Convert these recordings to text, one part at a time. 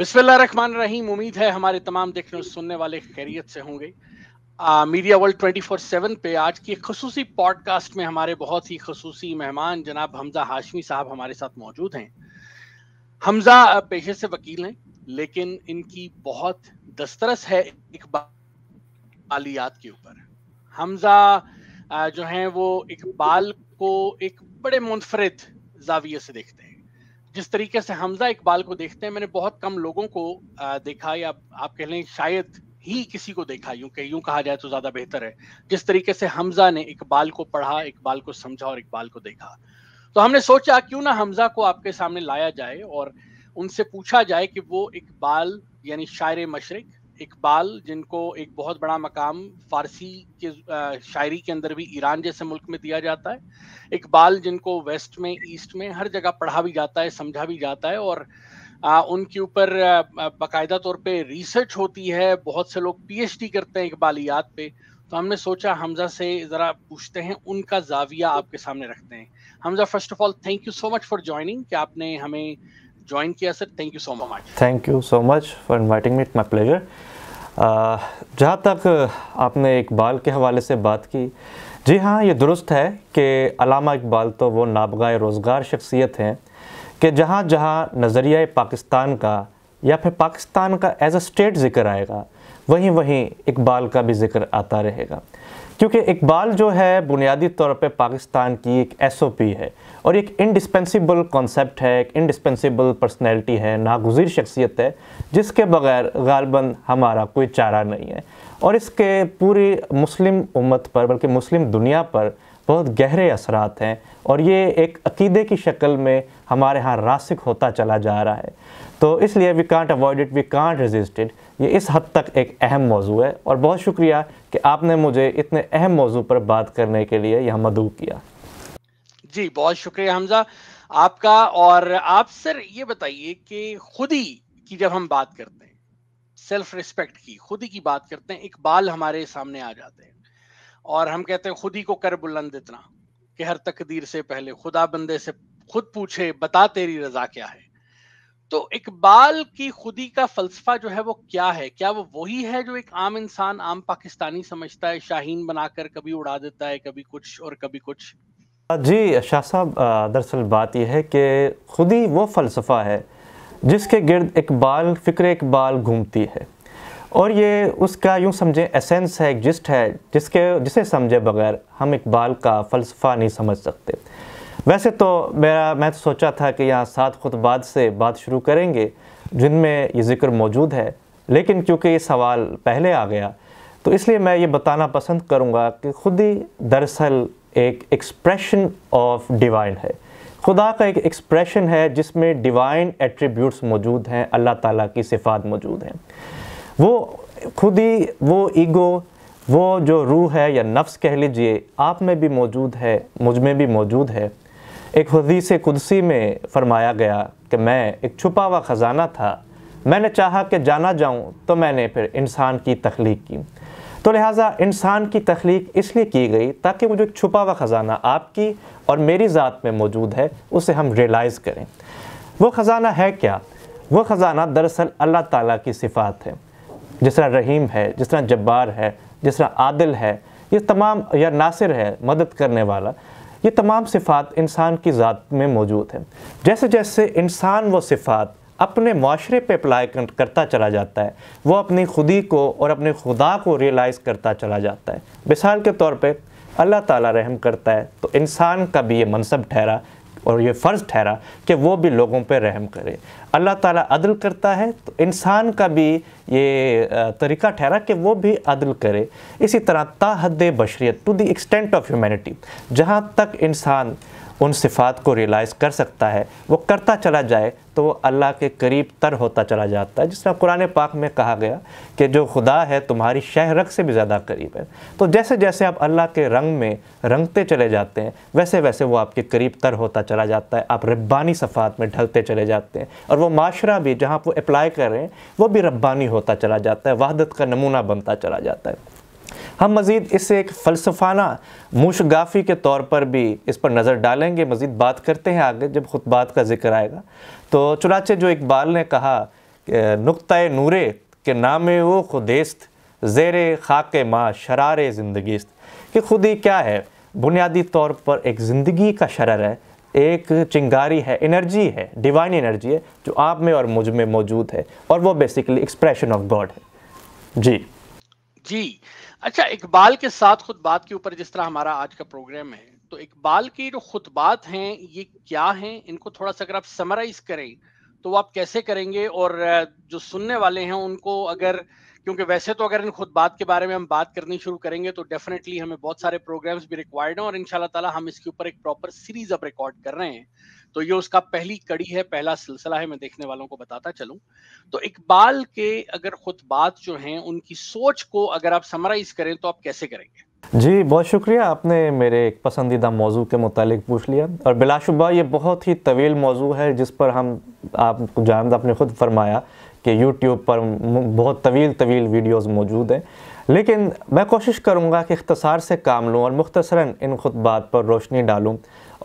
रहीम उम्मीद है हमारे तमाम देखने और सुनने वाले खैरियत से होंगे मीडिया वर्ल्ड 24/7 पे आज की खसूसी पॉडकास्ट में हमारे बहुत ही खसूसी मेहमान जनाब हमजा हाशमी साहब हमारे साथ मौजूद हैं हमजा पेशे से वकील हैं लेकिन इनकी बहुत दस्तरस है इकबालियात के ऊपर हमजा जो हैं वो इकबाल को एक बड़े मुनफरद जाविये से देखते हैं जिस तरीके से हमजा इकबाल को देखते हैं मैंने बहुत कम लोगों को देखा या आप कह लें शायद ही किसी को देखा यूं कि यूं कहा जाए तो ज्यादा बेहतर है जिस तरीके से हमजा ने इकबाल को पढ़ा इकबाल को समझा और इकबाल को देखा तो हमने सोचा क्यों ना हमजा को आपके सामने लाया जाए और उनसे पूछा जाए कि वो इकबाल यानी शायर मशरक इकबाल जिनको एक बहुत बड़ा मकाम फारसी के शायरी के अंदर भी ईरान जैसे मुल्क में दिया जाता है इकबाल जिनको वेस्ट में ईस्ट में हर जगह पढ़ा भी जाता है समझा भी जाता है और उनके ऊपर बाकायदा तौर पे रिसर्च होती है बहुत से लोग पीएचडी करते हैं इकबालियात पे तो हमने सोचा हमजा से ज़रा पूछते हैं उनका जाविया आपके सामने रखते हैं Hamza first of all thank you so much for joining कि आपने हमें ज्वाइन किया sir thank you so much thank you so much for inviting me it my pleasure जहाँ तक आपने इकबाल के हवाले से बात की जी हाँ ये दुरुस्त है कि अलामा इकबाल तो वो नाबगा रोज़गार शख्सियत हैं कि जहाँ जहाँ नज़रिया पाकिस्तान का या फिर पाकिस्तान का एज अ स्टेट ज़िक्र आएगा वहीं वहीं इकबाल का भी ज़िक्र आता रहेगा क्योंकि इकबाल जो है बुनियादी तौर पे पाकिस्तान की एक एस है और एक इंडिस्पेंसिबल कॉन्सेप्ट है एक इंडिस्पेंसिबल पर्सनैलिटी है नागजीर शख्सियत है जिसके बगैर गालबन हमारा कोई चारा नहीं है और इसके पूरी मुस्लिम उम्मत पर बल्कि मुस्लिम दुनिया पर बहुत गहरे असरात हैं और ये एक अकीदे की शक्ल में हमारे यहाँ रासिक होता चला जा रहा है तो इसलिए we can't avoid it we can't resist it ये इस हद तक एक अहम मौजू है और बहुत शुक्रिया कि आपने मुझे इतने अहम मौजू पर बात करने के लिए यहाँ मदू किया जी बहुत शुक्रिया हमजा आपका और आप सर ये बताइए कि खुदी की जब हम बात करते हैं सेल्फ रिस्पेक्ट की ही की बात करते हैं इकबाल हमारे सामने आ जाते हैं और हम कहते हैं खुदी को कर बुलंद इतना कि हर तकदीर से पहले खुदा बंदे से खुद पूछे बता तेरी रजा क्या है तो इकबाल की खुदी का फलसफा जो है वो क्या है क्या वो वही है जो एक आम इंसान आम पाकिस्तानी समझता है शाहीन बनाकर कभी उड़ा देता है कभी कुछ और कभी कुछ जी शाह साहब दरअसल बात यह है कि खुद ही वो फ़लसफ़ा है जिसके गिरद इकबाल फ़िक्र इकबाल घूमती है और ये उसका यूँ समझें एसेंस है एग्जिस्ट है जिसके जिसे समझे बगैर हम इकबाल का फ़लसफ़ा नहीं समझ सकते वैसे तो मेरा मैं तो सोचा था कि यहाँ सात बाद से बात शुरू करेंगे जिनमें ये ज़िक्र मौजूद है लेकिन क्योंकि ये सवाल पहले आ गया तो इसलिए मैं ये बताना पसंद करूँगा कि खुद ही दरअसल एक एक्सप्रेशन ऑफ डिवाइन है खुदा का एक एक्सप्रेशन है जिसमें डिवाइन एट्रीब्यूट्स मौजूद हैं अल्लाह ताला की सिफात मौजूद हैं वो खुद ही वो ईगो वो जो रूह है या नफ्स कह लीजिए आप में भी मौजूद है मुझ में भी मौजूद है एक हदीस कुदसी में फरमाया गया कि मैं एक छुपा हुआ ख़जाना था मैंने चाहा कि जाना जाऊं तो मैंने फिर इंसान की तख्लीक की तो लिहाजा इंसान की तख्लीक इसलिए की गई ताकि वो जो छुपा हुआ ख़जाना आपकी और मेरी ज़ात में मौजूद है उसे हम रियलाइज़ करें वो ख़जाना है क्या वो ख़जाना दरअसल अल्लाह ताला की सिफ़ात है जिस तरह रहीम है जिस तरह जब्बार है जिस तरह आदिल है ये तमाम या नासिर है मदद करने वाला ये तमाम सिफ़ात इंसान की ज़ात में मौजूद है जैसे जैसे इंसान वो सिफ़ात अपने माशरे पे अप्लाई करता चला जाता है वो अपनी खुदी को और अपने खुदा को रियलाइज़ करता चला जाता है मिसाल के तौर पे अल्लाह ताला रहम करता है तो इंसान का भी ये मनसब ठहरा और ये फ़र्ज़ ठहरा कि वो भी लोगों पर रहम करे अल्लाह ताला अदल करता है तो इंसान का भी ये तरीका ठहरा कि वो भी अदल करे इसी तरह ताहद बशरीत to the extent of humanity जहाँ तक इंसान उन सिफात को रियलाइज़ कर सकता है वो करता चला जाए तो वो अल्लाह के करीब तर होता चला जाता है जिस तरह कुरान पाक में कहा गया कि जो खुदा है तुम्हारी शहरक से भी ज़्यादा करीब है तो जैसे जैसे आप अल्लाह के रंग में रंगते चले जाते हैं वैसे वैसे वो आपके करीब तर होता चला जाता है आप रब्बानी सफ़ात में ढलते चले जाते हैं और वह माशरा भी जहाँ आप वो अप्लाई कर रहे हैं वो भी रब्बानी होता चला जाता है वहादत का नमूना बनता चला जाता है हम मज़ीद इसे एक फ़लसफाना मुशगाफ़ी के तौर पर भी इस पर नज़र डालेंगे मज़ीद बात करते हैं आगे जब खुतबात का जिक्र आएगा तो चुनाचे जो इकबाल ने कहा नुक़ नूरे के नाम वो खुदेस्त जेर खाक माँ शरार ज़िंदगी कि खुद ही क्या है बुनियादी तौर पर एक ज़िंदगी का शरर है एक चिंगारी है एनर्जी है डिवाइन एनर्जी है जो आप में और मुझ में मौजूद है और वो बेसिकली एक्सप्रेशन ऑफ गॉड है जी जी अच्छा इकबाल के साथ खुतबात के ऊपर जिस तरह हमारा आज का प्रोग्राम है तो इकबाल की जो खुतबात हैं ये क्या हैं इनको थोड़ा सा अगर आप समराइज करें तो आप कैसे करेंगे और जो सुनने वाले हैं उनको अगर क्योंकि वैसे तो अगर इन खुद बात के बारे में हम बात करनी शुरू करेंगे तो डेफिनेटली हमें बहुत सारे प्रोग्राम्स भी रिक्वायर्ड हैं और इनशाला ताला हम इसके ऊपर एक प्रॉपर सीरीज अब रिकॉर्ड कर रहे हैं तो ये उसका पहली कड़ी है पहला सिलसिला है मैं देखने वालों को बताता चलूं तो इकबाल के अगर खुद बात जो हैं उनकी सोच को अगर आप समराइज करें तो आप कैसे करेंगे जी बहुत शुक्रिया आपने मेरे एक पसंदीदा मौजू के मुतालिक पूछ लिया और बिलाशुबा ये बहुत ही तवील मौजू है जिस पर हम आप जामद आपने खुद फरमाया कि यूट्यूब पर बहुत तवील तवील वीडियोज़ मौजूद हैं लेकिन मैं कोशिश करूँगा कि इख्तसार से काम लूँ और मुख्तसरा इन खुतबात पर रोशनी डालूँ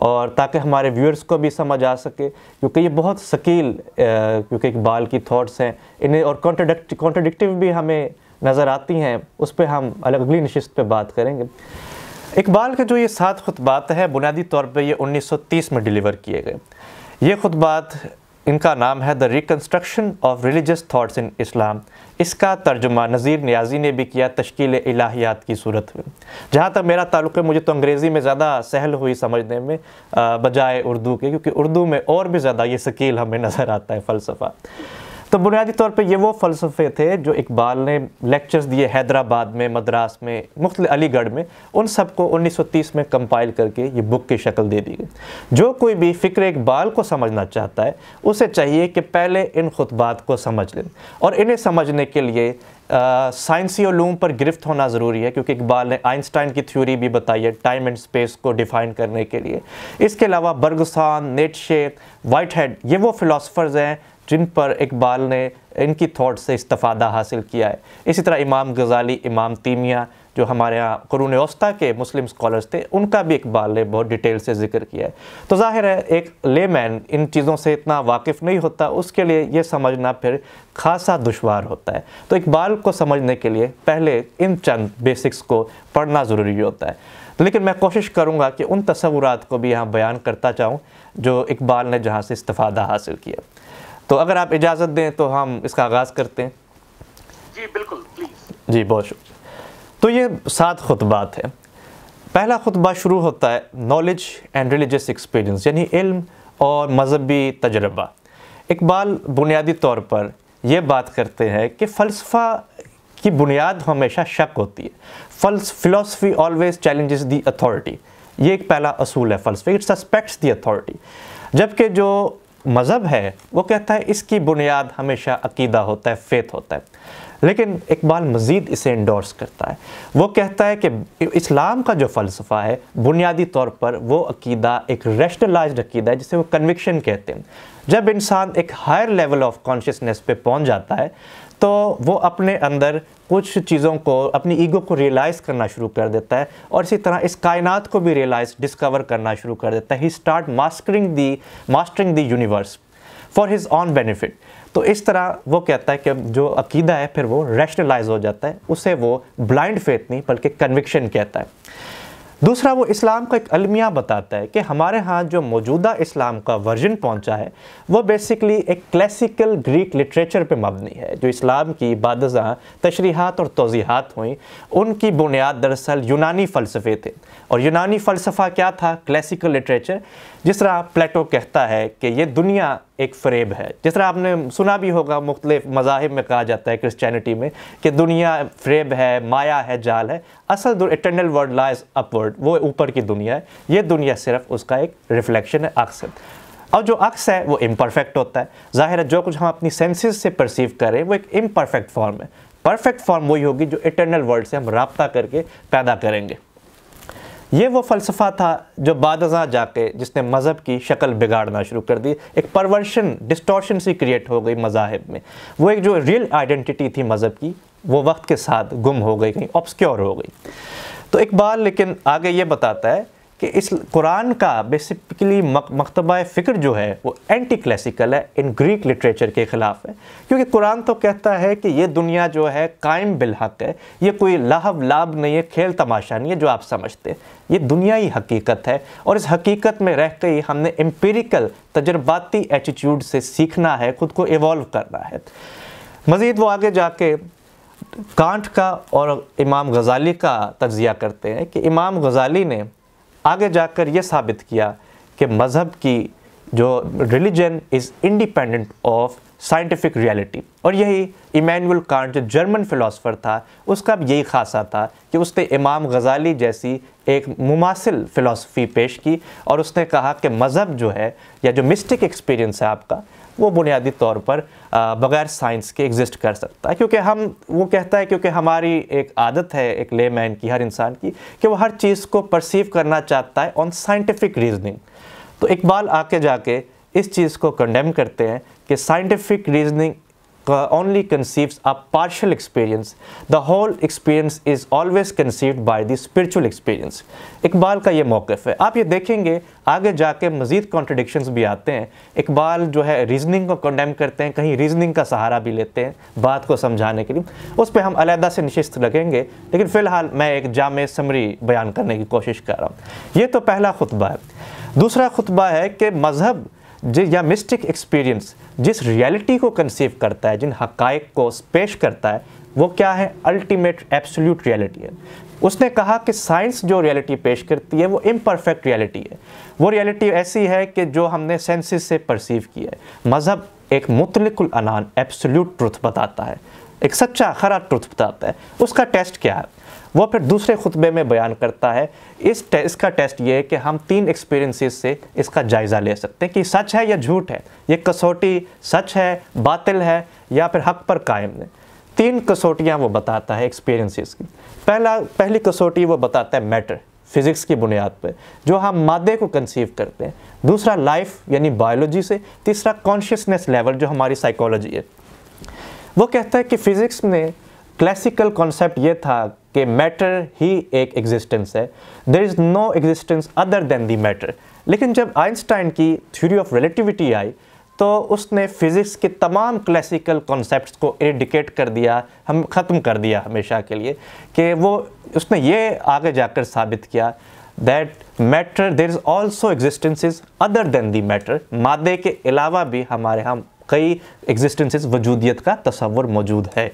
और ताकि हमारे व्यूअर्स को भी समझ आ सके क्योंकि ये बहुत शकील क्योंकि इकबाल की थॉट्स हैं इन्हें और कॉन्ट्रडिक्ट कॉन्ट्रडिक्टिव भी हमें नज़र आती हैं उस पर हम अलग अगली नशस्त पर बात करेंगे इकबाल के जो ये सात खुतबात हैं बुनियादी तौर पर ये 1930 में डिलीवर किए गए ये खुतबात इनका नाम है the reconstruction of religious thoughts in Islam इसका तर्जुमा नज़ीर न्याजी ने भी किया तश्कील इलाहियात की सूरत में जहाँ तक मेरा ताल्लुक है मुझे तो अंग्रेज़ी में ज़्यादा सहल हुई समझने में बजाय उर्दू के क्योंकि उर्दू में और भी ज़्यादा ये शकील हमें नज़र आता है फ़लसफ़ा तो बुनियादी तौर पे ये वो फ़लसफ़े थे जो इकबाल ने लेक्चर्स दिए हैदराबाद में मद्रास में मुख्त अलीगढ़ में उन सब को 1930 में कंपाइल करके ये बुक की शक्ल दे दी गई जो कोई भी फ़िक्र इकबाल को समझना चाहता है उसे चाहिए कि पहले इन खुतबात को समझ लें और इन्हें समझने के लिए साइंसी ओलूम पर गिरफ्त होना ज़रूरी है क्योंकि इकबाल ने आइंस्टाइन की थ्योरी भी बताई है टाइम एंड स्पेस को डिफ़ाइन करने के लिए इसके अलावा बर्गसान नेट शेख वाइट हेड ये वो फ़िलासफ़र्स हैं जिन पर इकबाल ने इनकी थाट से इस्तफ़ादा हासिल किया है इसी तरह इमाम गज़ाली इमाम तीमिया जो हमारे यहाँ क़रून वस्ता के मुस्लिम स्कॉलर्स थे उनका भी इकबाल ने बहुत डिटेल से जिक्र किया है तो जाहिर है एक ले मैन इन चीज़ों से इतना वाकिफ़ नहीं होता उसके लिए ये समझना फिर खासा दुशवार होता है तो इकबाल को समझने के लिए पहले इन चंद बेसिक्स को पढ़ना ज़रूरी होता है लेकिन मैं कोशिश करूँगा कि उन तस्वुरात को भी यहाँ बयान करता चाहूँ जो इकबाल ने जहाँ से इस्तफ़ादा हासिल किया तो अगर आप इजाज़त दें तो हम इसका आगाज़ करते हैं जी बिल्कुल प्लीज़ जी बहुत शुक्रिया तो ये सात खुतबात हैं पहला खुतबा शुरू होता है नॉलेज एंड रिलीजस एक्सपीरियंस यानी इल्म और मजहबी तजर्बा इकबाल बुनियादी तौर पर यह बात करते हैं कि फ़लसफ़ा की बुनियाद हमेशा शक होती है फल्स philosophy always challenges the authority ये एक पहला असूल है फलसफे इट सस्पेक्ट्स दी अथॉरिटी जबकि जो मज़हब है वो कहता है इसकी बुनियाद हमेशा अकीदा होता है फेथ होता है लेकिन इकबाल मज़ीद इसे इंडोर्स करता है वो कहता है कि इस्लाम का जो फ़लसफ़ा है बुनियादी तौर पर वो अकीदा एक रेशनलाइज अकीदा है जिसे वो कन्विक्शन कहते हैं जब इंसान एक हायर लेवल ऑफ कॉन्शियसनेस पे पहुंच जाता है तो वो अपने अंदर कुछ चीज़ों को अपनी ईगो को रियलाइज़ करना शुरू कर देता है और इसी तरह इस कायनात को भी रियलाइज डिस्कवर करना शुरू कर देता है he start mastering the mastering the universe for his own benefit तो इस तरह वो कहता है कि जो अकीदा है फिर वो रैशनलाइज हो जाता है उसे वो ब्लाइंड फेथ नहीं बल्कि कन्विक्शन कहता है दूसरा वो इस्लाम का एक अलमिया बताता है कि हमारे यहाँ जो मौजूदा इस्लाम का वर्जन पहुँचा है वो बेसिकली एक क्लासिकल ग्रीक लिटरेचर पे मबनी है जो इस्लाम की बादजा तशरीहत और तोजीहत हुई उनकी बुनियाद दरअसल यूनानी फ़लसफ़े थे और यूनानी फ़लसफ़ा क्या था क्लासिकल लिटरेचर जिस तरह प्लेटो कहता है कि ये दुनिया एक फ्रेब है जिस तरह आपने सुना भी होगा मुख्तलिफ मजाहब में कहा जाता है क्रिश्चियनिटी में कि दुनिया फ्रेब है माया है जाल है असल इटर्नल वर्ल्ड लाइज अपवर्ड वो ऊपर की दुनिया है ये दुनिया सिर्फ उसका एक रिफ्लेक्शन है अक्स है और जो अक्स है वो इम्परफेक्ट होता है ज़ाहिर है जो कुछ हम अपनी सेंसेस से परसीव करें वो एक इम्परफेक्ट फॉर्म है परफेक्ट फॉर्म वही होगी जो इटर्नल वर्ल्ड से हम रबता करके पैदा करेंगे ये वो फ़लसफ़ा था जो बाद जाके जिसने मज़हब की शक्ल बिगाड़ना शुरू कर दी एक परवर्शन डिस्टॉर्शन सी क्रिएट हो गई मजाहब में वो एक जो रियल आइडेंटिटी थी मज़हब की वो वक्त के साथ गुम हो गई कहीं ऑब्सक्योर हो गई तो इकबाल लेकिन आगे ये बताता है कि इस कुरान का बेसिकली मकतबा फ़िक्र जो है वो एंटी क्लासिकल है इन ग्रीक लिटरेचर के ख़िलाफ़ है क्योंकि कुरान तो कहता है कि ये दुनिया जो है कायम बिलहक है ये कोई लाहव लाभ नहीं है खेल तमाशा नहीं है जो आप समझते हैं ये दुनियाई हकीकत है और इस हकीकत में रह ही हमने एम्पेरिकल तजर्बाती एटीट्यूड से सीखना है ख़ुद को इवॉल्व करना है मज़ीद वो आगे जाके कांट का और इमाम गज़ाली का तजिया करते हैं कि इमाम गज़ाली ने आगे जाकर ये साबित किया कि मज़हब की जो religion is independent of scientific reality और यही इमैनुअल कांट जो जर्मन फ़िलासफ़र था उसका भी यही खासा था कि उसने इमाम गज़ाली जैसी एक मुमासिल फ़िलासफ़ी पेश की और उसने कहा कि मज़हब जो है या जो मिस्टिक एक्सपीरियंस है आपका वो बुनियादी तौर पर बगैर साइंस के एग्जिस्ट कर सकता है क्योंकि हम वो कहता है क्योंकि हमारी एक आदत है एक ले मैन की हर इंसान की कि वो हर चीज़ को परसीव करना चाहता है ऑन साइंटिफिक रीजनिंग तो इकबाल आके जाके इस चीज़ को कंडेम करते हैं कि scientific reasoning only conceives a partial experience the whole experience is always conceived by the spiritual experience Iqbal का ये मौक़ है आप ये देखेंगे आगे जाके मज़ीद कॉन्ट्रडिक्शंस भी आते हैं इकबाल जो है रीजनिंग को कंडेम करते हैं कहीं रीजनिंग का सहारा भी लेते हैं बात को समझाने के लिए उस पर हम अलहदा से नशस्त लगेंगे लेकिन फ़िलहाल मैं एक जाम समरी बयान करने की कोशिश कर रहा हूँ ये तो पहला खुतबा है दूसरा खुतबा है कि मज़हब या मिस्टिक एक्सपीरियंस जिस रियलिटी को कंसीव करता है जिन हक को पेश करता है वो क्या है अल्टीमेट एब्सोल्यूट रियलिटी है उसने कहा कि साइंस जो रियलिटी पेश करती है वो इम्परफेक्ट रियलिटी है वो रियलिटी ऐसी है कि जो हमने सेंसेस से परसीव की है मज़हब एक मुतलकुल अनान एब्सोल्यूट ट्रुथ बताता है एक सच्चा खरा ट्रुथ बताता है उसका टेस्ट क्या है वह फिर दूसरे खुतबे में बयान करता है इस टे, इसका टेस्ट ये है कि हम तीन एक्सपीरियंसेस से इसका जायज़ा ले सकते हैं कि सच है या झूठ है ये कसौटी सच है बातिल है या फिर हक पर कायम है तीन कसौटियाँ वो बताता है एक्सपीरियंसिस की पहला पहली कसौटी वो बताता है मैटर फिज़िक्स की बुनियाद पर जो हम मादे को कंसीव करते हैं दूसरा लाइफ यानी बायोलॉजी से तीसरा कॉन्शियसनेस लेवल जो हमारी साइकोलॉजी है वो कहता है कि फ़िज़िक्स में क्लासिकल कॉन्सेप्ट ये था कि मैटर ही एक एग्जिस्टेंस है there is no existence other than the matter लेकिन जब आइंस्टाइन की थ्योरी ऑफ रिलेटिविटी आई तो उसने फिज़िक्स के तमाम क्लासिकल कॉन्सेप्ट्स को एडिकेट कर दिया हम ख़त्म कर दिया हमेशा के लिए कि वो उसने ये आगे जाकर साबित किया that matter there is also existences other than the matter मादे के अलावा भी हमारे यहाँ कई एग्जिस्टेंसेज वजूदियत का तस्वुर मौजूद है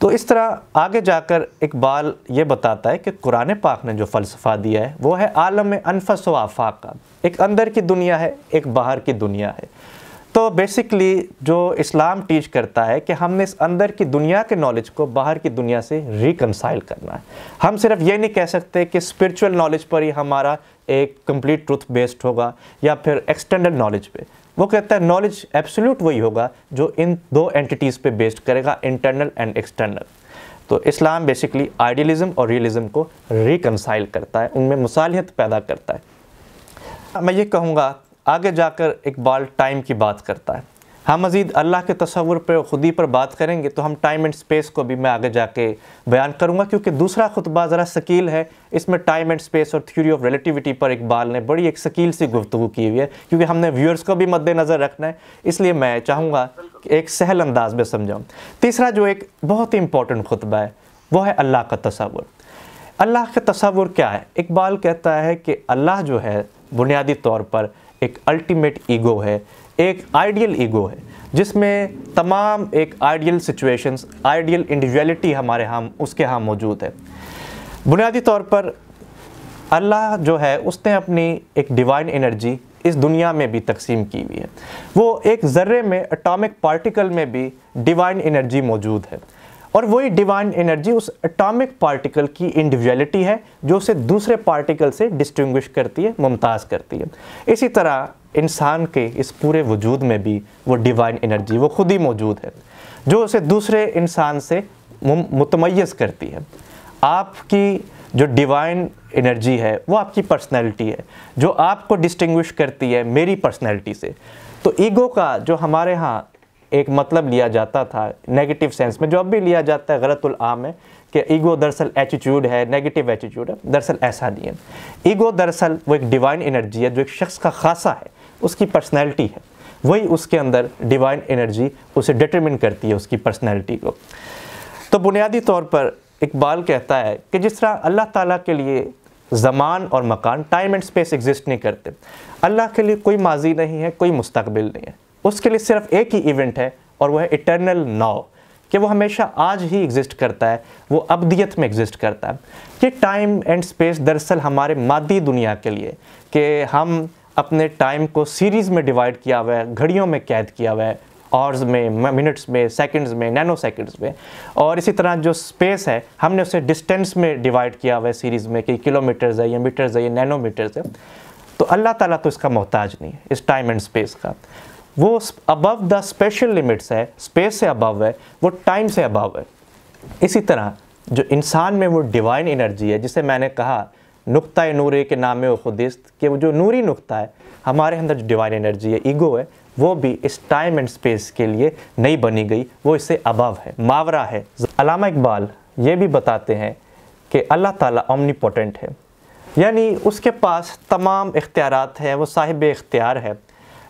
तो इस तरह आगे जाकर इकबाल ये बताता है कि कुरान पाक ने जो फ़लसफ़ा दिया है वो है आलम अनफस व आफाक का एक अंदर की दुनिया है एक बाहर की दुनिया है तो बेसिकली जो इस्लाम टीच करता है कि हमने इस अंदर की दुनिया के नॉलेज को बाहर की दुनिया से रिकनसाइल करना है हम सिर्फ ये नहीं कह सकते कि स्पिरिचुअल नॉलेज पर ही हमारा एक कंप्लीट ट्रूथ बेस्ड होगा या फिर एक्सटर्नल नॉलेज पे वो कहता है नॉलेज एब्सोल्यूट वही होगा जो इन दो एंटिटीज़ पे बेस्ड करेगा इंटरनल एंड एक्सटर्नल तो इस्लाम बेसिकली आइडियलिज्म और रियलिज्म को रिकनसाइल करता है उनमें मुसालियत पैदा करता है मैं ये कहूँगा आगे जाकर इकबाल टाइम की बात करता है हम मज़ीद अल्लाह के तस्वुर पर खुदी पर बात करेंगे तो हम टाइम एंड स्पेस को भी मैं आगे जाके बयान करूँगा क्योंकि दूसरा खुतबा ज़रा शकील है इसमें टाइम एंड स्पेस और थ्योरी ऑफ रिलेटिविटी पर इकबाल ने बड़ी एक शकील सी गुफ्तु की हुई है क्योंकि हमने व्यूअर्स को भी मद्देनज़र रखना है इसलिए मैं चाहूँगा कि एक सहल अंदाज में समझाऊँ तीसरा जो एक बहुत ही इंपॉर्टेंट खुतबा है वह है अल्लाह का तस्वुर अल्लाह का तस्वुर क्या है इकबाल कहता है कि अल्लाह जो है बुनियादी तौर पर एक अल्टीमेट ईगो है एक आइडियल ईगो है जिसमें तमाम एक आइडियल सिचुएशंस आइडियल इंडिविजुअलिटी हमारे हम उसके यहाँ मौजूद है बुनियादी तौर पर अल्लाह जो है उसने अपनी एक डिवाइन एनर्जी इस दुनिया में भी तकसीम की हुई है वो एक ज़र्रे में एटॉमिक पार्टिकल में भी डिवाइन एनर्जी मौजूद है और वही डिवाइन एनर्जी उस एटॉमिक पार्टिकल की इंडिविजुअलिटी है जो उसे दूसरे पार्टिकल से डिस्टिंग्विश करती है मुमताज़ करती है इसी तरह इंसान के इस पूरे वजूद में भी वो डिवाइन एनर्जी वो खुद ही मौजूद है जो उसे दूसरे इंसान से मुतमयस करती है आपकी जो डिवाइन एनर्जी है वो आपकी पर्सनैलिटी है जो आपको डिस्टिंग्विश करती है मेरी पर्सनैलिटी से तो ईगो का जो हमारे यहाँ एक मतलब लिया जाता था नेगेटिव सेंस में जो अब भी लिया जाता है गलत आम है कि ईगो दरअसल एटीट्यूड है नेगेटिव एटीट्यूड है दरअसल ऐसा नहीं है ईगो दरअसल वो एक डिवाइन एनर्जी है जो एक शख्स का खासा है उसकी पर्सनैलिटी है वही उसके अंदर डिवाइन एनर्जी उसे डिटरमिन करती है उसकी पर्सनैलिटी को तो बुनियादी तौर पर इकबाल कहता है कि जिस तरह अल्लाह ताला के लिए ज़मान और मकान टाइम एंड स्पेस एग्जिस्ट नहीं करते अल्लाह के लिए कोई माजी नहीं है कोई मुस्तबिल नहीं है उसके लिए सिर्फ एक ही इवेंट है और वह है इटर्नल नाव कि वो हमेशा आज ही एग्जिस्ट करता है वो अबदियत में एग्जिस्ट करता है कि टाइम एंड स्पेस दरअसल हमारे मादी दुनिया के लिए कि हम अपने टाइम को सीरीज़ में डिवाइड किया हुआ है घड़ियों में कैद किया हुआ है आवर्स में मिनट्स में सेकंड्स में नैनो सेकंड्स में और इसी तरह जो स्पेस है हमने उसे डिस्टेंस में डिवाइड किया हुआ है सीरीज़ में कि किलोमीटर्स है या मीटर्स है या मीटर्स है तो अल्लाह ताला तो इसका मोहताज नहीं है इस टाइम एंड स्पेस का वो अबव द स्पेशल लिमिट्स है स्पेस से अबव है वो टाइम से अबव है इसी तरह जो इंसान में वो डिवाइन एनर्जी है जिसे मैंने कहा नुकता नूरे के नाम में खुदिस्त कि वो जो नूरी नुक्ता है हमारे अंदर जो डिवाइन एनर्जी है ईगो है वो भी इस टाइम एंड स्पेस के लिए नहीं बनी गई वो इससे अबव है मावरा है अलामा इकबाल ये भी बताते हैं कि अल्लाह ताला ओमनीपोटेंट है यानी उसके पास तमाम इख्तियार हैं वो साहिब इख्तियार है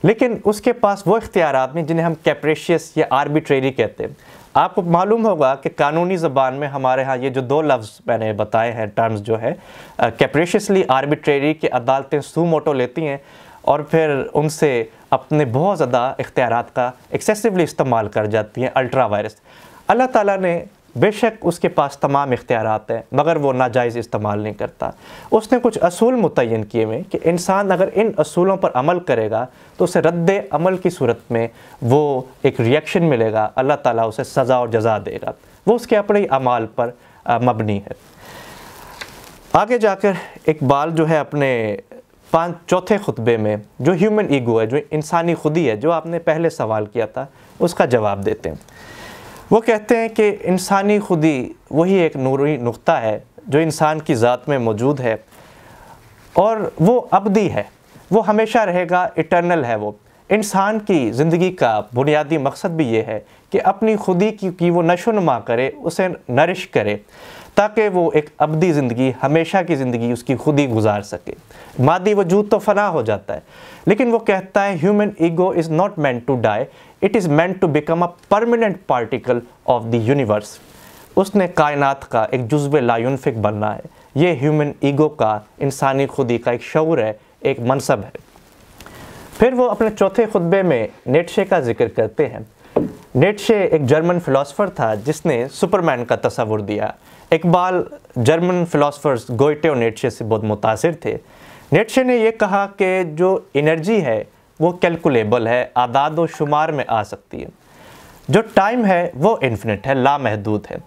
लेकिन उसके पास वो इख्तियार हैं जिन्हें हम कैप्रेशियस या आर्बिट्रेरी कहते हैं आपको मालूम होगा कि कानूनी ज़बान में हमारे यहाँ ये जो दो लफ्ज़ मैंने बताए हैं टर्म्स जो है कैप्रेशियसली आर्बिट्रेरी की अदालतें सू मोटो लेती हैं और फिर उनसे अपने बहुत ज़्यादा इख्तियार का एक्सेसिवली इस्तेमाल कर जाती हैं अल्ट्रा वायरस अल्लाह ताला ने बेशक उसके पास तमाम इख्तियार हैं मगर वो नाजायज़ इस्तेमाल नहीं करता उसने कुछ असूल मुतन किए हुए कि इंसान अगर इन असूलों पर अमल करेगा तो उसे रद्द अमल की सूरत में वो एक रिएक्शन मिलेगा अल्लाह ताला उसे सज़ा और जजा देगा वो उसके अपने अमाल पर मबनी है आगे जाकर इकबाल जो है अपने पाँच चौथे खुतबे में जो ह्यूमन ईगो है जो इंसानी खुदी है जो आपने पहले सवाल किया था उसका जवाब देते हैं वो कहते हैं कि इंसानी खुदी वही एक नूरी नुक्ता है जो इंसान की ज़ात में मौजूद है और वो अबदी है वो हमेशा रहेगा इटर्नल है वो इंसान की ज़िंदगी का बुनियादी मकसद भी ये है कि अपनी खुदी की, की वो नशोनमा करे उसे नरिश करे ताकि वो एक अबदी ज़िंदगी हमेशा की ज़िंदगी उसकी खुद ही गुजार सके मादी वजूद तो फना हो जाता है लेकिन वो कहता है human ego is not meant to die it is meant to become a permanent particle of the universe उसने कायनात का एक जज्ब लायुनफिक बनना है ये ह्यूमन ईगो का इंसानी खुदी का एक शौर है एक मनसब है फिर वो अपने चौथे खुतबे में नेटशे का जिक्र करते हैं नेटशे एक जर्मन फ़िलासफ़र था जिसने सुपरमैन का तस्वुर दिया इकबाल जर्मन फ़िलासफ़र्स गोइटे और नेटशे से बहुत मुतासर थे नेटशे ने यह कहा कि जो इनर्जी है वो कैलकुलेबल है आदाद व शुमार में आ सकती है जो टाइम है वो इन्फिनिट है लामहदूद है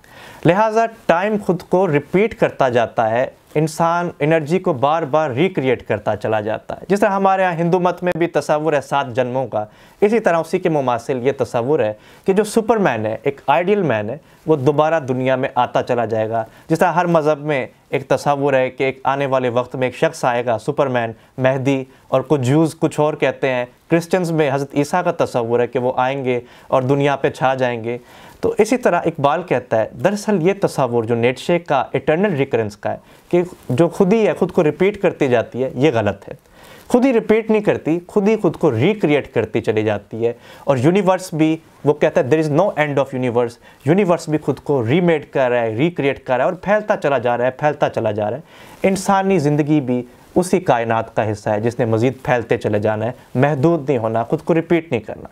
लिहाजा टाइम ख़ुद को रिपीट करता जाता है इंसान एनर्जी को बार बार रिक्रिएट करता चला जाता है जिस तरह हमारे यहाँ हिंदू मत में भी तस्वुर है सात जन्मों का इसी तरह उसी के मुमासिल ये तस्वुर है कि जो सुपरमैन है एक आइडियल मैन है वो दोबारा दुनिया में आता चला जाएगा जिस तरह हर मज़हब में एक तस्वुर है कि एक आने वाले वक्त में एक शख्स आएगा सुपरमैन मेहदी और कुछ जूस कुछ और कहते हैं क्रिश्चियंस में हज़रत ईसा का तस्वुर है कि वो आएंगे और दुनिया पे छा जाएंगे तो इसी तरह इकबाल कहता है दरअसल ये तस्वुर जो नेटशे का इटर्नल रिकरेंस का है कि जो खुद ही है खुद को रिपीट करती जाती है ये गलत है खुद ही रिपीट नहीं करती खुद ही खुद को रिक्रिएट करती चली जाती है और यूनिवर्स भी वो कहता है there is no end of universe universe भी खुद को रीमेड कर रहा है रिक्रिएट कर रहा है और फैलता चला जा रहा है फैलता चला जा रहा है इंसानी ज़िंदगी भी उसी कायनात का हिस्सा है जिसने मज़ीद फैलते चले जाना है महदूद नहीं होना खुद को रिपीट नहीं करना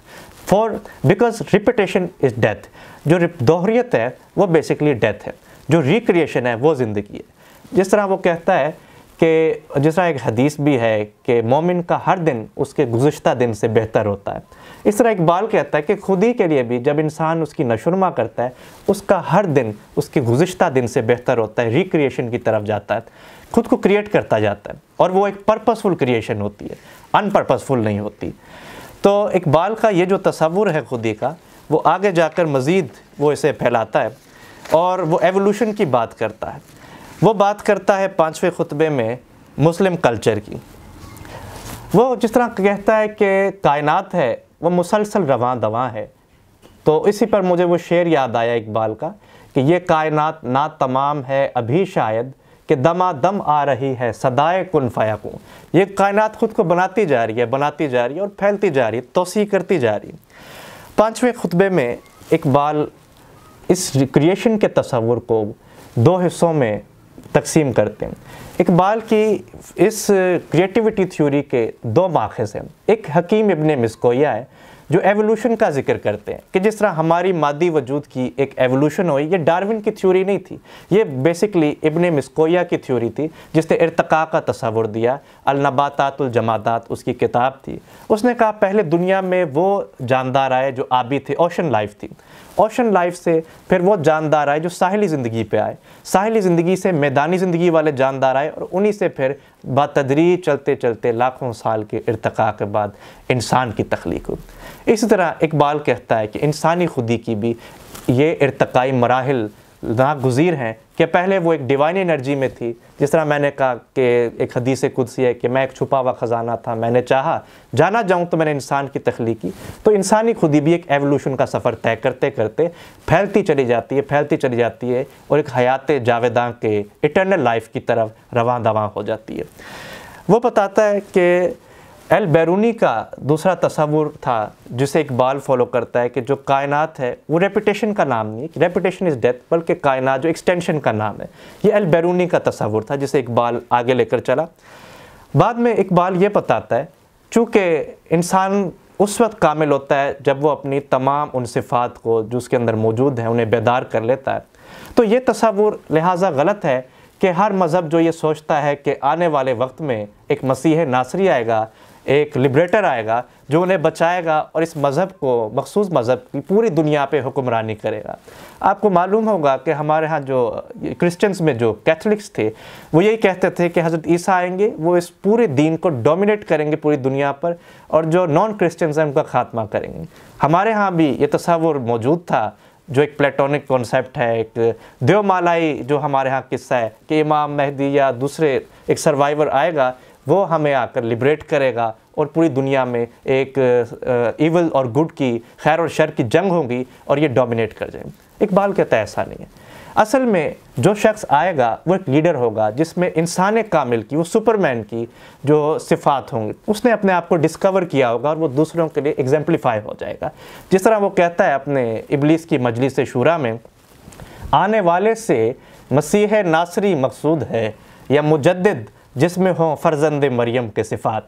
for because repetition is death जो दोहरीत है वो बेसिकली डेथ है जो रिक्रिएशन है वो ज़िंदगी है जिस तरह वो कहता है कि जिस तरह एक हदीस भी है कि मोमिन का हर दिन उसके गुज्त दिन से बेहतर होता है इस तरह इकबाल कहता है कि खुद ही के लिए भी जब इंसान उसकी नशुरमा करता है उसका हर दिन उसके गुज्त दिन से बेहतर होता है रिक्रिएशन की तरफ जाता है खुद को क्रिएट करता जाता है और वो एक पर्पसफुल क्रिएशन होती है अनपर्पसफुल नहीं होती तो इकबाल का ये जो तस्वुर है खुदी का वो आगे जाकर मज़ीद वो इसे फैलाता है और वो एवोल्यूशन की बात करता है वो बात करता है पाँचवें खुतबे में मुस्लिम कल्चर की वो जिस तरह कहता है कि कायनात है वो मुसलसल रवान दवा है तो इसी पर मुझे वो शेर याद आया इकबाल का कि ये कायनात ना तमाम है अभी शायद कि दमा दम आ रही है सदाए कन फ़याकूँ ये कायनात ख़ुद को बनाती जा रही है बनाती जा रही है और फैलती जा रही है तोसी करती जा रही है पाँचवें खुतबे में इकबाल इस क्रिएशन के तस्वुर को दो हिस्सों में तकसीम करते हैं इकबाल की इस क्रिएटिविटी थ्योरी के दो माखज़ हैं एक हकीम इबन मिसकोया है जो एवोल्यूशन का जिक्र करते हैं कि जिस तरह हमारी मादी वजूद की एक एवोल्यूशन हुई ये डार्विन की थ्योरी नहीं थी ये बेसिकली इबन मिसकोया की थ्योरी थी जिसने इरतका का तस्वुर दिया अलनबातातुलजमादात उसकी किताब थी उसने कहा पहले दुनिया में वो जानदार आए जो आबी थे ओशन लाइफ थी ओशन लाइफ से फिर वो जानदार आए जो साहली ज़िंदगी पे आए साहली ज़िंदगी से मैदानी ज़िंदगी वाले जानदार आए और उन्हीं से फिर बतदरी चलते चलते लाखों साल के इरतका के बाद इंसान की तख्लीक हुई इसी तरह इकबाल कहता है कि इंसानी खुदी की भी ये इरतकई मराहल नागुजीर हैं कि पहले वो एक डिवाइन एनर्जी में थी जिस तरह मैंने कहा कि एक हदीस कुदसी है कि मैं एक छुपा हुआ ख़जाना था मैंने चाहा जाना जाऊँ तो मैंने इंसान की तख्लीकी तो इंसानी खुदी भी एक एवोल्यूशन का सफ़र तय करते करते फैलती चली जाती है फैलती चली जाती है और एक हयात जावेदा के इटर्नल लाइफ की तरफ रवा दवा हो जाती है वो बताता है कि एल बैरूनी का दूसरा तस्वुर था जिसे इकबाल फॉलो करता है कि जो कायनात है वो रेपटेशन का नाम नहीं है इज़ डेथ बल्कि कायनात जो एक्सटेंशन का नाम है ये एल बैरूनी का तस्वुर था जिसे इकबाल आगे लेकर चला बाद में इकबाल ये बताता है चूँकि इंसान उस वक्त कामिल होता है जब वो अपनी तमाम उन सिफात को जो उसके अंदर मौजूद हैं उन्हें बेदार कर लेता है तो ये तस्वुर लिहाजा गलत है कि हर मज़हब जो ये सोचता है कि आने वाले वक्त में एक मसीह नासरी आएगा एक लिबरेटर आएगा जो उन्हें बचाएगा और इस मज़हब को मखसूस मज़हब की पूरी दुनिया पे हुक्मरानी करेगा आपको मालूम होगा कि हमारे यहाँ जो क्रिश्चियंस में जो कैथलिक्स थे वो यही कहते थे कि हज़रत ईसा आएंगे वो इस पूरे दीन को डोमिनेट करेंगे पूरी दुनिया पर और जो नॉन क्रिश्चियंस हैं उनका खात्मा करेंगे हमारे यहाँ भी ये तस्वुर मौजूद था जो एक प्लेटोनिक कॉन्सेप्ट है एक देवमालाई जो हमारे यहाँ किस्सा है कि इमाम मेहदी या दूसरे एक सर्वाइवर आएगा वो हमें आकर लिबरेट करेगा और पूरी दुनिया में एक इवल और गुड की खैर और शर की जंग होगी और ये डोमिनेट कर जाएंगे इकबाल कहता है ऐसा नहीं है असल में जो शख्स आएगा वो एक लीडर होगा जिसमें इंसान कामिल की वो सुपरमैन की जो सिफात होंगी उसने अपने आप को डिस्कवर किया होगा और वो दूसरों के लिए एग्जाम्पलीफाई हो जाएगा जिस तरह वो कहता है अपने इबलीस की मजलिस शुरा में आने वाले से मसीह नासरी मकसूद है या मुजद जिसमें हों फ़र्जंद मरियम के सिफ़ात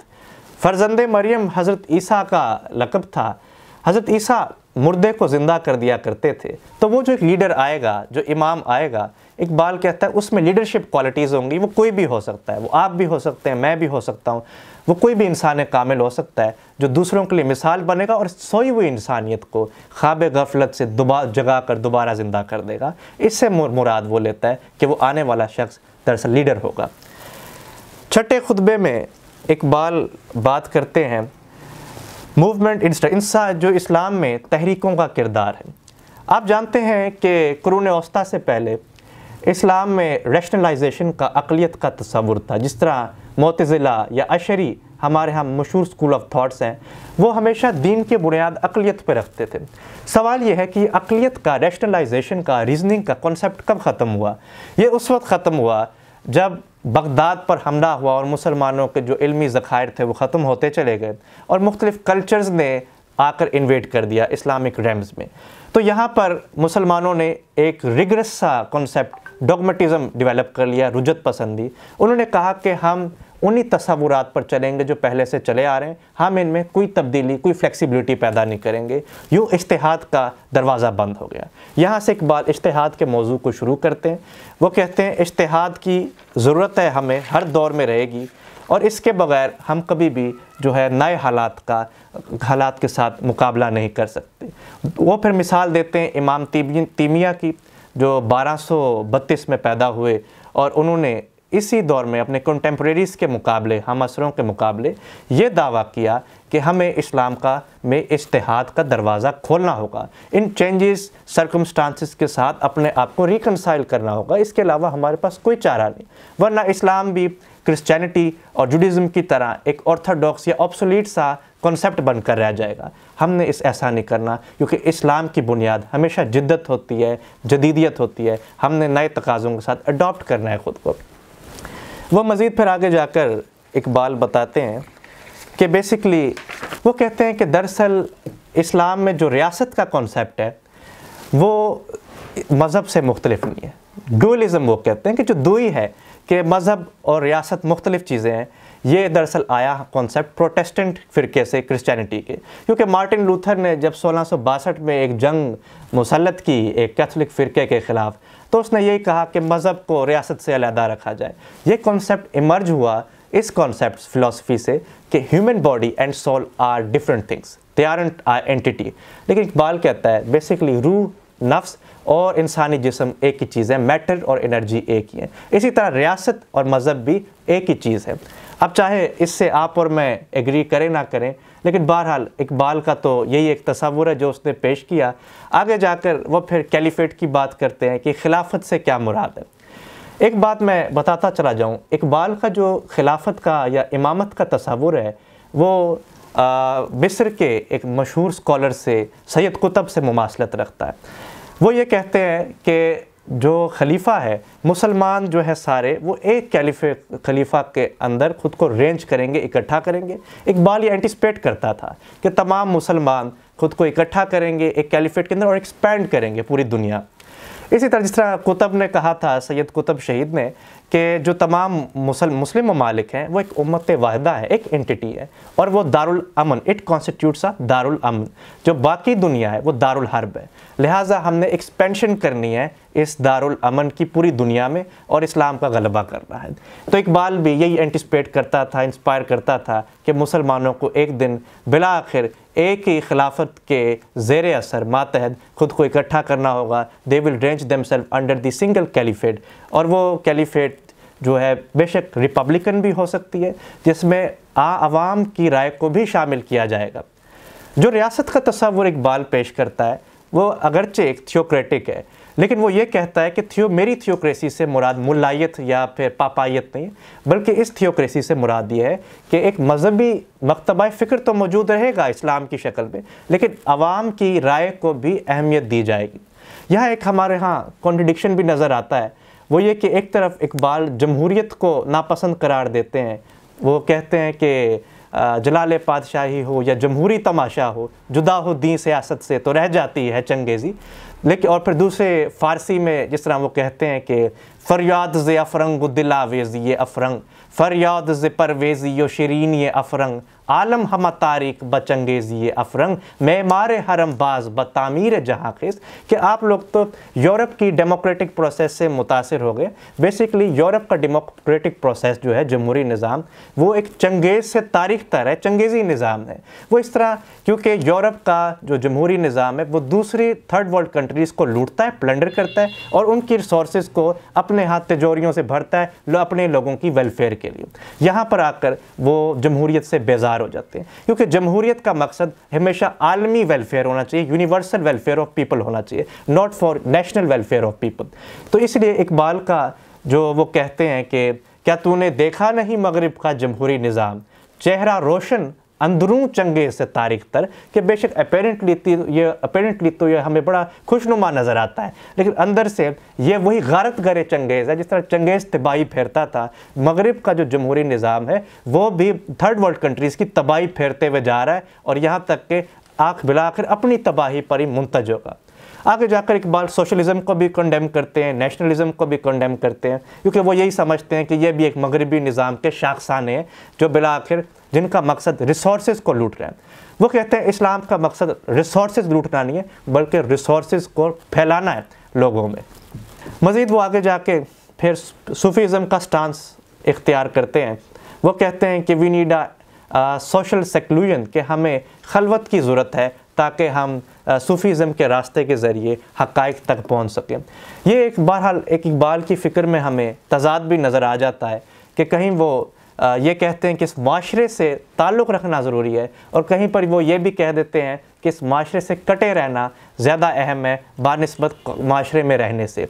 फ़र्जंद मरियम हज़रत ईसा का लकब था हज़रत ईसा मुर्दे को ज़िंदा कर दिया करते थे तो वो जो एक लीडर आएगा जो इमाम आएगा इकबाल कहता है उसमें लीडरशिप क्वालिटीज़ होंगी वो कोई भी हो सकता है वो आप भी हो सकते हैं मैं भी हो सकता हूँ वो कोई भी इंसान कामिल हो सकता है जो दूसरों के लिए मिसाल बनेगा और सोई हुई इंसानियत को ख्वाब गफलत से दोबा जगा कर दोबारा ज़िंदा कर देगा इससे मुराद वो लेता है कि वो आने वाला शख्स दरअसल लीडर होगा छठे खुतबे में इकबाल बात करते हैं मूवमेंट इंसा जो इस्लाम में तहरीकों का किरदार है आप जानते हैं कि क़रून वस्ता से पहले इस्लाम में रैशनलाइजेशन का अकलीत का तस्वुर था जिस तरह मोतज़िला या अशरी हमारे यहाँ मशहूर स्कूल ऑफ थाट्स हैं वो हमेशा दीन के बुनियाद अकलीत पर रखते थे सवाल यह है कि अकलीत का रैशनलाइजेशन का रीजनिंग का कॉन्सेप्ट कब ख़त्म हुआ ये उस वक्त ख़त्म हुआ जब बगदाद पर हमला हुआ और मुसलमानों के जो इल्मी ज़खायर थे वो ख़त्म होते चले गए और मुख्तलिफ़ कल्चर्स ने आकर इन्वेट कर दिया इस्लामिक रैम्स में तो यहाँ पर मुसलमानों ने एक रिग्रस कॉन्सेप्ट डोगमेटिज़म डेवलप कर लिया रुजत पसंदी उन्होंने कहा कि हम उन्हीं तस्वूर पर चलेंगे जो पहले से चले आ रहे हैं हम इनमें कोई तब्दीली कोई फ्लेक्सिबिलिटी पैदा नहीं करेंगे यूँ इश्तहाद का दरवाज़ा बंद हो गया यहाँ से एक बार इश्तहाद के मौजू को शुरू करते हैं वो कहते हैं इश्तहाद की ज़रूरत है हमें हर दौर में रहेगी और इसके बगैर हम कभी भी जो है नए हालात का हालात के साथ मुकाबला नहीं कर सकते वो फिर मिसाल देते हैं इमाम तीमिया की जो 1232 में पैदा हुए और उन्होंने इसी दौर में अपने कंटेम्प्रेरीज के मुकाबले हम असरों के मुकाबले ये दावा किया कि हमें इस्लाम का में इश्तहाद का दरवाज़ा खोलना होगा इन चेंजेस सर्कमस्टांसिस के साथ अपने आप को रिकनसाइल करना होगा इसके अलावा हमारे पास कोई चारा नहीं वरना इस्लाम भी क्रिश्चियनिटी और जुडिज़म की तरह एक ऑर्थोडॉक्स या ऑप्सोलीट सा कॉन्सेप्ट बनकर रह जाएगा हमने इस ऐसा नहीं करना क्योंकि इस्लाम की बुनियाद हमेशा जिद्दत होती है जदीदियत होती है हमने नए तकाज़ों के साथ अडॉप्ट करना है ख़ुद को वो मज़ीद फिर आगे जाकर इकबाल बताते हैं कि बेसिकली वो कहते हैं कि दरअसल इस्लाम में जो रियासत का कॉन्सेप्ट है वो मज़हब से मुख्तलिफ नहीं है डुअलिज़म वो कहते हैं कि जो दुई है कि मज़हब और रियासत मुख्तलिफ चीज़ें हैं ये दरअसल आया कॉन्सेप्ट प्रोटेस्टेंट फ़िरके से क्रिश्चियनिटी के क्योंकि मार्टिन लूथर ने जब सोलह में एक जंग मुसलत की एक कैथलिक फ़िरके के ख़िलाफ़ तो उसने यही कहा कि मज़हब को रियासत से अलहदा रखा जाए ये कॉन्सेप्ट इमर्ज हुआ इस कॉन्सेप्ट फ़िलासफ़ी से कि human body and soul are different things they are entity लेकिन इकबाल कहता है बेसिकली रूह नफ्स और इंसानी जिसम एक ही चीज़ है मैटर और एनर्जी एक ही है इसी तरह रियासत और मज़हब भी एक ही चीज़ है अब चाहे इससे आप और मैं एग्री करें ना करें लेकिन बहरहाल इकबाल का तो यही एक तस्वुर है जो उसने पेश किया आगे जाकर वह फिर कैलिफेट की बात करते हैं कि खिलाफत से क्या मुराद है एक बात मैं बताता चला जाऊँ इकबाल का जो खिलाफत का या इमामत का तस्वुर है वो मिस्र के एक मशहूर स्कॉलर से सैयद कुतब से मुमासलत रखता है वो ये कहते हैं कि जो खलीफा है मुसलमान जो है सारे वो एक कैलिफे खलीफा के अंदर ख़ुद को रेंज करेंगे इकट्ठा करेंगे इकबाल ये एंटिसपेट करता था कि तमाम मुसलमान ख़ुद को इकट्ठा करेंगे एक कैलिफेट के अंदर और एक्सपेंड करेंगे पूरी दुनिया इसी तरह जिस तरह कुतब ने कहा था सैयद कुतब शहीद ने कि जो तमाम मुसल मुस्लिम ममालिक हैं वो एक उम्मत वाहिदा है एक एंटिटी है और वो दारुल अमन इट कॉन्स्टिट्यूट्स अ दारुल अमन जो बाकी दुनिया है वो दारुल हर्ब है लिहाजा हमने एक्सपेंशन करनी है इस दारुल अमन की पूरी दुनिया में और इस्लाम का गलबा करना है तो इकबाल भी यही एंटिसपेट करता था इंस्पायर करता था कि मुसलमानों को एक दिन बिला आखिर एक ही खिलाफत के जेर असर मातहत ख़ुद को इकट्ठा करना होगा they will range them self under the single caliphate और वो कैलीफेट जो है बेशक रिपब्लिकन भी हो सकती है जिसमें आवाम की राय को भी शामिल किया जाएगा जो रियासत का तस्वुर इकबाल पेश करता है वो अगरचे एक थियोक्रेटिक है लेकिन वो ये कहता है कि थियो मेरी थियोक्रेसी से मुराद मुलायत या फिर पापायत नहीं बल्कि इस थियोक्रेसी से मुराद ये है कि एक मजहबी मकतबा फ़िक्र तो मौजूद रहेगा इस्लाम की शक्ल में लेकिन आवाम की राय को भी अहमियत दी जाएगी यह एक हमारे यहाँ कॉन्ट्रडिक्शन भी नज़र आता है वो ये कि एक तरफ इकबाल जमहूरीत को नापसंद करार देते हैं वो कहते हैं कि जलाल पातशाही हो या जमहूरी तमाशा हो जुदा हो दी सियासत से तो रह जाती है चंगेज़ी लेकिन और फिर दूसरे फ़ारसी में जिस तरह वो कहते हैं कि फरियाद ज़ अफरंग दिलावेज़ी ये अफरंग फरियाद ज़ परवेज़ी यो शरीन ये अफरंग आलम हम तारिक बचंगेज़ ये अफरंग मैमार हरम बाज बतामीर खेस कि आप लोग तो यूरोप की डेमोक्रेटिक प्रोसेस से मुतासर हो गए बेसिकली यूरोप का डेमोक्रेटिक प्रोसेस जो है जमहूरी निज़ाम वो एक चंगेज़ से तारीख तर है चंगेज़ी निज़ाम है वो इस तरह क्योंकि यूरोप का जो जमहूरी निज़ाम है वो दूसरी थर्ड वर्ल्ड कंट्रीज़ को लूटता है प्लंडर करता है और उनकी रिसोर्स को अपने हाथ तिजोरियों से भरता है लो अपने लोगों की वेलफेयर के लिए यहाँ पर आकर वो जमहूरीत से बेजार हो जाते हैं क्योंकि जमहूरियत का मकसद हमेशा आलमी वेलफेयर होना चाहिए यूनिवर्सल वेलफेयर ऑफ पीपल होना चाहिए not for national welfare of people तो इसलिए इकबाल का जो वो कहते हैं कि क्या तूने देखा नहीं मगरब का जमहूरी निज़ाम चेहरा रोशन अंदरू चंगे से तारीख तर कि बेशक अपेरेंटली ये अपेरेंटली तो ये हमें बड़ा खुशनुमा नज़र आता है लेकिन अंदर से ये वही गारत गरे चंगेज़ है जिस तरह चंगेज़ तबाही फेरता था मगरब का जो जमहूरी निज़ाम है वो भी थर्ड वर्ल्ड कंट्रीज़ की तबाही फेरते हुए जा रहा है और यहाँ तक के आँख बिलाकर अपनी तबाही पर ही मुंतज होगा आगे जाकर इकबाल सोशलिज्म को भी कंडेम करते हैं नेशनलिज्म को भी कंडेम करते हैं क्योंकि वो यही समझते हैं कि ये भी एक मगरबी निज़ाम के शाखसान हैं जो बिला आखिर जिनका मकसद रिसोर्स को लूट रहे हैं वो कहते हैं इस्लाम का मकसद रिसोर्स लूटना नहीं है बल्कि रिसोर्स को फैलाना है लोगों में मज़ीद वो आगे जाके फिर सूफीज़म का स्टांस इख्तियार करते हैं वो कहते हैं कि we need a social seclusion के हमें खलवत की ज़रूरत है ताकि हम सूफ़ीज़म के रास्ते के ज़रिए हक़ तक पहुँच सकें ये एक बहरहाल एक इकबाल की फ़िक्र में हमें तजाद भी नज़र आ जाता है कि कहीं वो ये कहते हैं कि इस माशरे से ताल्लुक़ रखना ज़रूरी है और कहीं पर वो ये भी कह देते हैं कि इस माशरे से कटे रहना ज़्यादा अहम है बानस्बत माशरे में रहने से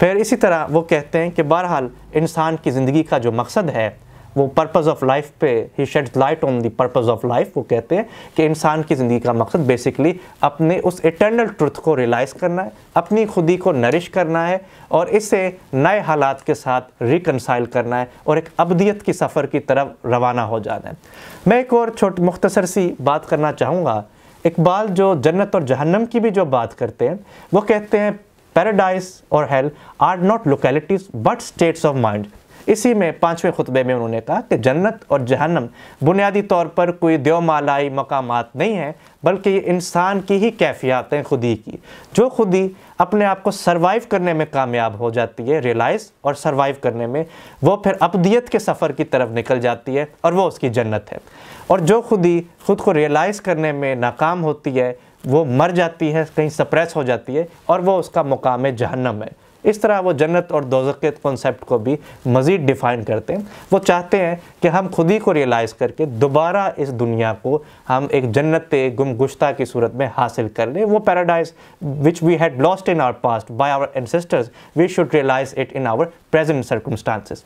फिर इसी तरह वो कहते हैं कि बहरहाल इंसान की ज़िंदगी का जो मकसद है वो पर्पज़ ऑफ लाइफ पे he shed light on the purpose of life वो कहते हैं कि इंसान की ज़िंदगी का मकसद बेसिकली अपने उस इटर्नल ट्रुथ को रियलाइज़ करना है अपनी खुदी को नरिश करना है और इसे नए हालात के साथ रिकनसाइल करना है और एक अबदियत की सफ़र की तरफ रवाना हो जाना है मैं एक और छोटी मुख्तसर सी बात करना चाहूँगा इकबाल जो जन्नत और जहन्नम की भी जो बात करते हैं वो कहते हैं पैराडाइज और hell are not localities but states of mind इसी में पाँचवें खुतबे में उन्होंने कहा कि जन्नत और जहन्नम बुनियादी तौर पर कोई देवमालाई मकामात नहीं है बल्कि ये इंसान की ही कैफियात हैं खुदी की जो खुदी अपने आप को सर्वाइव करने में कामयाब हो जाती है रियलाइज़ और सर्वाइव करने में वो फिर अपदियत के सफ़र की तरफ निकल जाती है और वो उसकी जन्नत है और जो खुदी ख़ुद को रियलाइज़ करने में नाकाम होती है वो मर जाती है कहीं सप्रेस हो जाती है और वो उसका मुकाम जहन्नम है इस तरह वो जन्नत और दोजक के कॉन्सेप्ट को भी मज़ीद डिफ़ाइन करते हैं वो चाहते हैं कि हम खुद ही को रियलाइज़ करके दोबारा इस दुनिया को हम एक जन्नत गुमगुश्ता की सूरत में हासिल कर लें वो paradise which we had lost in our past by our ancestors we should realise it in our present circumstances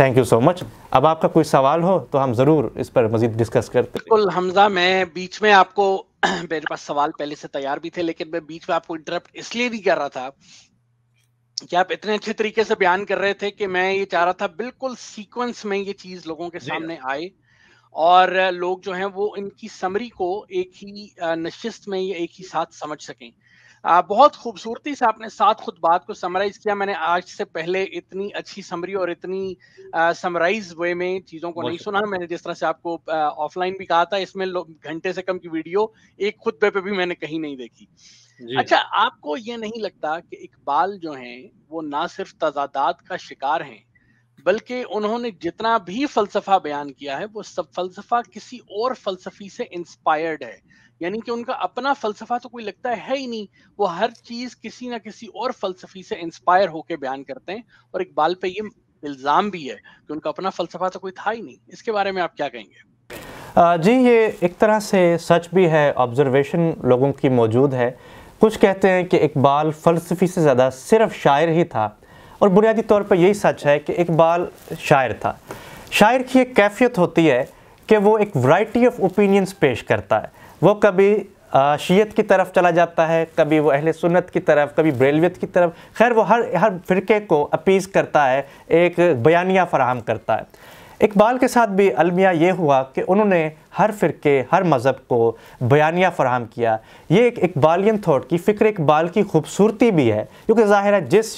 thank you so much अब आपका कोई सवाल हो तो हम ज़रूर इस पर मज़ीद डिस्कस करते हैं बिल्कुल हमजा मैं बीच में आपको मेरे पास सवाल पहले से तैयार भी थे लेकिन मैं बीच में आपको इंटरप्ट इसलिए नहीं कर रहा था कि आप इतने अच्छे तरीके से बयान कर रहे थे कि मैं ये चाह रहा था बिल्कुल सीक्वेंस में ये चीज लोगों के सामने आए और लोग जो हैं वो इनकी समरी को एक ही नशिस्त में या एक ही साथ समझ सकें बहुत खूबसूरती से आपने सात बात को समराइज किया मैंने आज से पहले इतनी अच्छी समरी और इतनी समराइज वे में चीज़ों को नहीं सुना मैंने जिस तरह से आपको ऑफलाइन भी कहा था इसमें घंटे से कम की वीडियो एक खुद पे भी मैंने कहीं नहीं देखी अच्छा आपको ये नहीं लगता कि इकबाल जो हैं वो ना सिर्फ तजादात का शिकार हैं बल्कि उन्होंने जितना भी फलसफा बयान किया है वो सब फलसफा किसी और फलसफी से इंस्पायर्ड है यानी कि उनका अपना फलसफा तो कोई लगता है ही नहीं वो हर चीज किसी ना किसी और फलसफी से इंस्पायर होकर बयान करते हैं और इकबाल पे ये इल्ज़ाम भी है कि उनका अपना फलसफा तो कोई था ही नहीं इसके बारे में आप क्या कहेंगे जी ये एक तरह से सच भी है ऑब्जर्वेशन लोगों की मौजूद है कुछ कहते हैं कि इकबाल फ़लसफ़ी से ज़्यादा सिर्फ शायर ही था और बुनियादी तौर पर यही सच है कि इकबाल शायर था शायर की एक कैफियत होती है कि वो एक वैरायटी ऑफ ओपिनियंस पेश करता है वो कभी शीयत की तरफ चला जाता है कभी वो अहल सुन्नत की तरफ कभी ब्रेलवियत की तरफ खैर वो हर हर फ़िरके को अपीज़ करता है एक बयानिया फ़राहम करता है इकबाल के साथ भी अलमिया ये हुआ कि उन्होंने हर फ़िरके हर मज़हब को बयानिया फ़राहम किया ये एक इकबालियन थाट की फ़िक्र इकबाल की खूबसूरती भी है क्योंकि ज़ाहिर है जिस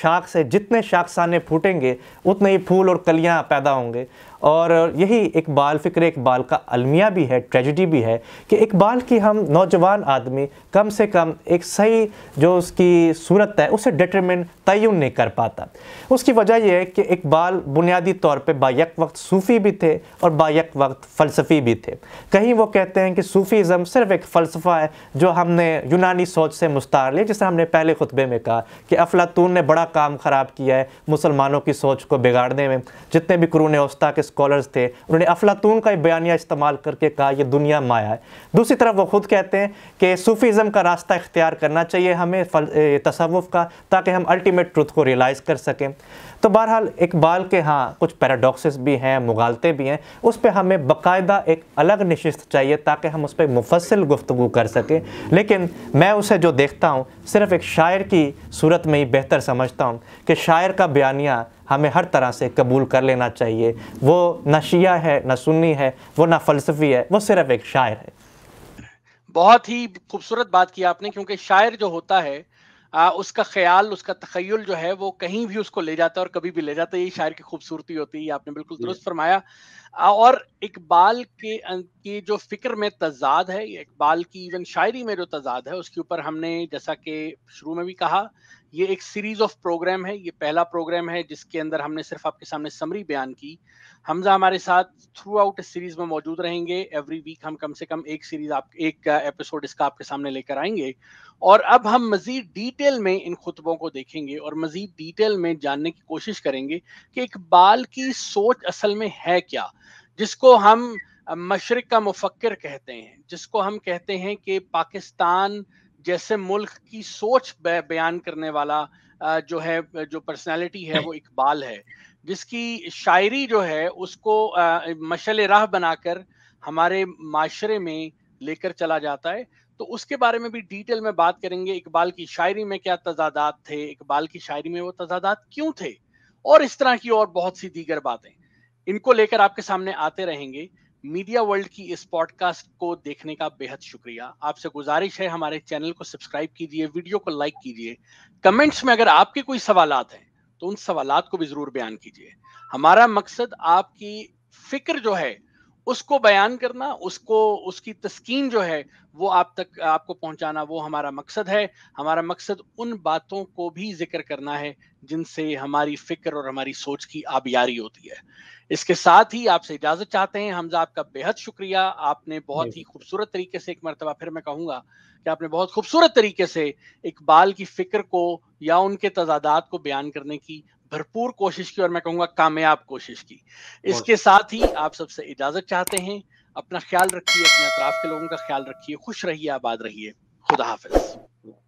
शाख से जितने शाख साने फूटेंगे उतने ही फूल और कलियाँ पैदा होंगे और यही बाल फ़िक्र बाल का अलमिया भी है ट्रेजिडी भी है कि इकबाल की हम नौजवान आदमी कम से कम एक सही जो उसकी सूरत है उसे डिटरमिन तयन नहीं कर पाता उसकी वजह यह है कि इकबाल बुनियादी तौर पर बायक वक्त सूफ़ी भी थे और बायक वक्त फ़लसफ़ी भी थे कहीं वो कहते हैं कि सूफ़ीज़म सिर्फ़ एक फ़लसफ़ा है जो हमने यूनानी सोच से मुस्तार लिया जिसे हमने पहले खुतबे में कहा कि अफलातून ने बड़ा काम ख़राब किया है मुसलमानों की सोच को बिगाड़ने में जितने भी कुरून वस्ता के स्कॉलर्स थे उन्होंने अफलातून का बयानिया इस्तेमाल करके कहा यह दुनिया माया है दूसरी तरफ वो खुद कहते हैं कि सूफ़ीज़म का रास्ता इख्तियार करना चाहिए हमें तसवुफ़ का ताकि हम अल्टीमेट ट्रुथ को रियलाइज़ कर सकें तो बहरहाल इकबाल के हाँ कुछ पैराडॉक्सेस भी हैं मुगालते भी हैं उस पर हमें बाकायदा एक अलग नशस्त चाहिए ताकि हम उस पर मुफसल गुफ्तु कर सकें लेकिन मैं उसे जो देखता हूँ सिर्फ़ एक शायर की सूरत में ही बेहतर समझता हूँ कि शायर का बयानिया हमें हर तरह से कबूल कर लेना चाहिए वो न शिया है ना सुन्नी है वो ना फलसफी है वो सिर्फ एक शायर है बहुत ही खूबसूरत बात की आपने क्योंकि शायर जो होता है आ, उसका ख्याल उसका तखयल जो है वो कहीं भी उसको ले जाता है और कभी भी ले जाता है ये शायर की खूबसूरती होती है आपने बिल्कुल दुरुस्त फरमाया और इकबाल के अं, की जो फिक्र में तजाद है इकबाल की इवन शायरी में जो तजाद है उसके ऊपर हमने जैसा कि शुरू में भी कहा ये एक सीरीज ऑफ प्रोग्राम है ये पहला प्रोग्राम है जिसके अंदर हमने सिर्फ आपके सामने समरी बयान की हमजा हमारे साथ थ्रू आउट सीरीज में मौजूद रहेंगे एवरी वीक हम कम से कम एक सीरीज आप एक एपिसोड uh, इसका आपके सामने लेकर आएंगे और अब हम मजीद डिटेल में इन खुतबों को देखेंगे और मजीद डिटेल में जानने की कोशिश करेंगे कि एक बाल की सोच असल में है क्या जिसको हम मशरक का मुफक्र कहते हैं जिसको हम कहते हैं कि पाकिस्तान जैसे मुल्क की सोच बयान करने वाला जो है जो पर्सनालिटी है वो इकबाल है जिसकी शायरी जो है उसको मशल राह बनाकर हमारे माशरे में लेकर चला जाता है तो उसके बारे में भी डिटेल में बात करेंगे इकबाल की शायरी में क्या तजादात थे इकबाल की शायरी में वो तजादात क्यों थे और इस तरह की और बहुत सी दीगर बातें इनको लेकर आपके सामने आते रहेंगे मीडिया वर्ल्ड की इस पॉडकास्ट को देखने का बेहद शुक्रिया आपसे गुजारिश है हमारे चैनल को सब्सक्राइब कीजिए वीडियो को लाइक कीजिए कमेंट्स में अगर आपके कोई सवाल हैं तो उन सवाल को भी जरूर बयान कीजिए हमारा मकसद आपकी फिक्र जो है उसको बयान करना उसको उसकी तस्कीन जो है वो आप तक आपको पहुंचाना वो हमारा मकसद है हमारा मकसद उन बातों को भी जिक्र करना है जिनसे हमारी फिक्र और हमारी सोच की आबियारी होती है इसके साथ ही आपसे इजाजत चाहते हैं हमजा आपका बेहद शुक्रिया आपने बहुत ही खूबसूरत तरीके से एक मरतबा फिर मैं कहूंगा कि आपने बहुत खूबसूरत तरीके से इकबाल की फिक्र को या उनके तजादात को बयान करने की भरपूर कोशिश की और मैं कहूंगा कामयाब कोशिश की इसके साथ ही आप सबसे इजाजत चाहते हैं अपना ख्याल रखिए अपने अतराफ के लोगों का ख्याल रखिए खुश रहिए आबाद रहिए खुदा हाफिज